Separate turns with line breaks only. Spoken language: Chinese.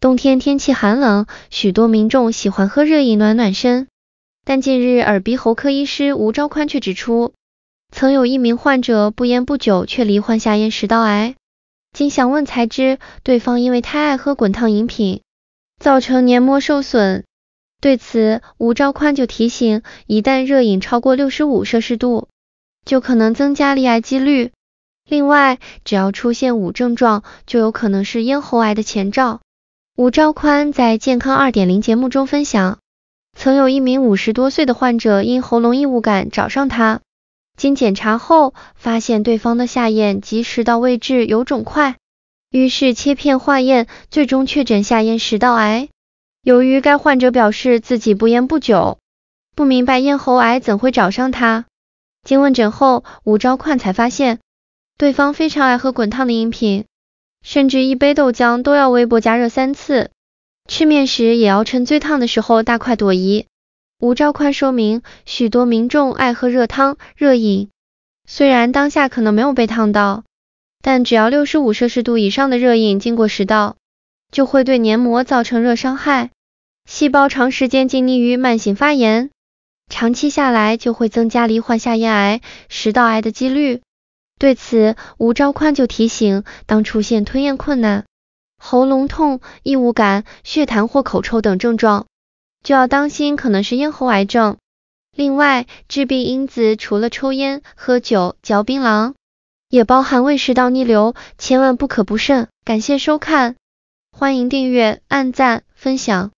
冬天天气寒冷，许多民众喜欢喝热饮暖暖身，但近日耳鼻喉科医师吴昭宽却指出，曾有一名患者不烟不酒却罹患下咽食道癌，经详问才知对方因为太爱喝滚烫饮品，造成黏膜受损。对此，吴昭宽就提醒，一旦热饮超过六十五摄氏度，就可能增加罹癌几率。另外，只要出现五症状，就有可能是咽喉癌的前兆。吴昭宽在健康二点零节目中分享，曾有一名五十多岁的患者因喉咙异物感找上他，经检查后发现对方的下咽及食道位置有肿块，于是切片化验，最终确诊下咽食道癌。由于该患者表示自己不烟不酒，不明白咽喉癌怎会找上他，经问诊后，吴昭宽才发现，对方非常爱喝滚烫的饮品。甚至一杯豆浆都要微波加热三次，吃面时也要趁最烫的时候大快朵颐。吴召宽说明，许多民众爱喝热汤、热饮，虽然当下可能没有被烫到，但只要65摄氏度以上的热饮经过食道，就会对黏膜造成热伤害，细胞长时间浸溺于慢性发炎，长期下来就会增加罹患下咽癌、食道癌的几率。对此，吴昭宽就提醒，当出现吞咽困难、喉咙痛、异物感、血痰或口臭等症状，就要当心可能是咽喉癌症。另外，致病因子除了抽烟、喝酒、嚼槟榔，也包含胃食道逆流，千万不可不慎。感谢收看，欢迎订阅、按赞、分享。